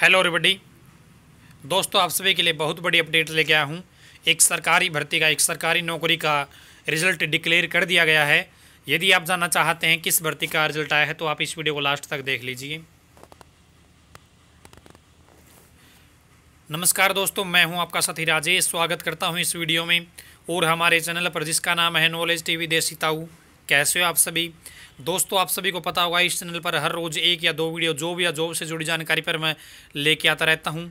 hello रिबडी दोस्तों आप सभी के लिए बहुत बड़ी अपडेट लेके आया हूँ एक सरकारी भर्ती का एक सरकारी नौकरी का रिजल्ट डिक्लेयर कर दिया गया है यदि आप जानना चाहते हैं किस भर्ती का रिजल्ट आया है तो आप इस वीडियो को लास्ट तक देख लीजिए नमस्कार दोस्तों मैं हूं आपका साथी राजेश स्वागत करता हूं इस वीडियो में और हमारे चैनल पर जिसका नाम है नॉलेज टीवी देसी ताऊ कैसे हो आप सभी दोस्तों आप सभी को पता होगा इस चैनल पर हर रोज़ एक या दो वीडियो जॉब या जॉब से जुड़ी जानकारी पर मैं लेके आता रहता हूँ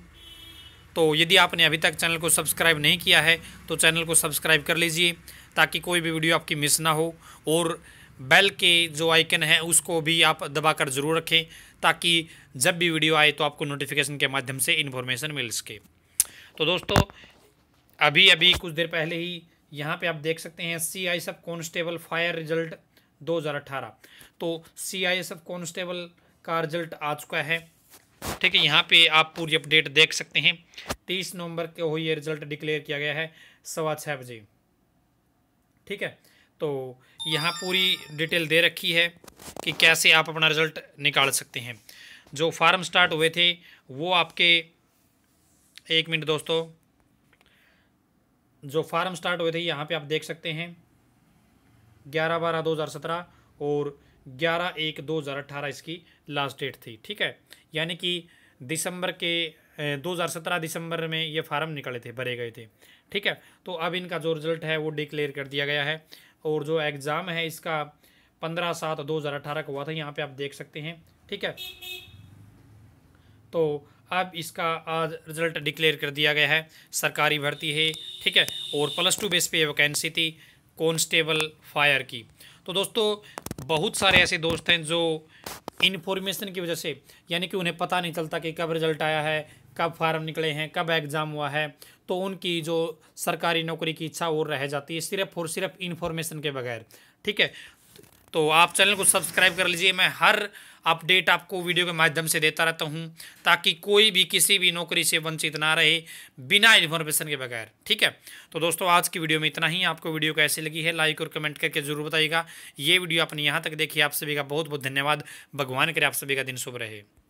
तो यदि आपने अभी तक चैनल को सब्सक्राइब नहीं किया है तो चैनल को सब्सक्राइब कर लीजिए ताकि कोई भी वीडियो आपकी मिस ना हो और बेल के जो आइकन है उसको भी आप दबा कर ज़रूर रखें ताकि जब भी वीडियो आए तो आपको नोटिफिकेशन के माध्यम से इन्फॉर्मेशन मिल सके तो दोस्तों अभी अभी कुछ देर पहले ही यहाँ पे आप देख सकते हैं सी आई सब कॉन्स्टेबल फायर रिजल्ट 2018 तो C I S F constable का रिजल्ट आ चुका है ठीक है यहाँ पे आप पूरी अपडेट देख सकते हैं 30 नवंबर को ये रिजल्ट डिक्लेयर किया गया है सवा छः बजे ठीक है तो यहाँ पूरी डिटेल दे रखी है कि कैसे आप अपना रिज़ल्ट निकाल सकते हैं जो फार्म स्टार्ट हुए थे वो आपके एक मिनट दोस्तों जो फार्म स्टार्ट हुए थे यहाँ पे आप देख सकते हैं ग्यारह बारह दो हज़ार सत्रह और ग्यारह एक दो हज़ार अट्ठारह इसकी लास्ट डेट थी ठीक है यानी कि दिसंबर के दो हज़ार सत्रह दिसंबर में ये फार्म निकले थे भरे गए थे ठीक है तो अब इनका जो रिजल्ट है वो डिक्लेयर कर दिया गया है और जो एग्ज़ाम है इसका पंद्रह सात दो हज़ार अठारह को हुआ था यहाँ पे आप देख सकते हैं ठीक है तो अब इसका आज रिजल्ट डिक्लेयर कर दिया गया है सरकारी भर्ती है ठीक है और प्लस टू बेस पे वैकेंसी थी कॉन्स्टेबल फायर की तो दोस्तों बहुत सारे ऐसे दोस्त हैं जो इन्फॉर्मेशन की वजह से यानी कि उन्हें पता नहीं चलता कि कब रिजल्ट आया है कब फार्म निकले हैं कब एग्ज़ाम हुआ है तो उनकी जो सरकारी नौकरी की इच्छा और रह जाती है सिर्फ और सिर्फ इन्फॉर्मेशन के बगैर ठीक है तो आप चैनल को सब्सक्राइब कर लीजिए मैं हर अपडेट आपको वीडियो के माध्यम से देता रहता हूँ ताकि कोई भी किसी भी नौकरी से वंचित ना रहे बिना इन्फॉर्मेशन के बगैर ठीक है तो दोस्तों आज की वीडियो में इतना ही आपको वीडियो कैसी लगी है लाइक और कमेंट करके जरूर बताइएगा ये वीडियो आपने यहाँ तक देखिए आप सभी का बहुत बहुत धन्यवाद भगवान करे आप सभी का दिन शुभ रहे